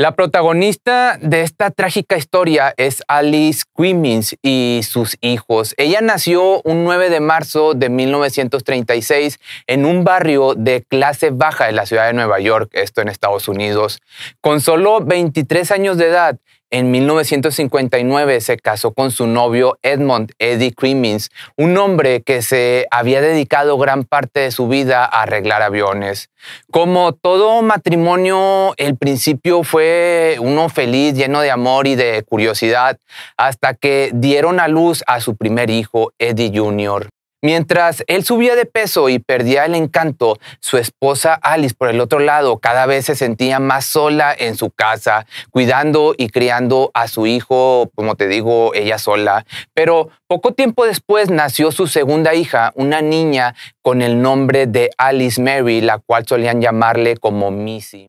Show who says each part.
Speaker 1: La protagonista de esta trágica historia es Alice Quimmins y sus hijos. Ella nació un 9 de marzo de 1936 en un barrio de clase baja de la ciudad de Nueva York, esto en Estados Unidos. Con solo 23 años de edad, en 1959 se casó con su novio Edmond Eddie Crimmins, un hombre que se había dedicado gran parte de su vida a arreglar aviones. Como todo matrimonio, el principio fue uno feliz, lleno de amor y de curiosidad, hasta que dieron a luz a su primer hijo, Eddie Jr. Mientras él subía de peso y perdía el encanto, su esposa Alice, por el otro lado, cada vez se sentía más sola en su casa, cuidando y criando a su hijo, como te digo, ella sola. Pero poco tiempo después nació su segunda hija, una niña con el nombre de Alice Mary, la cual solían llamarle como Missy.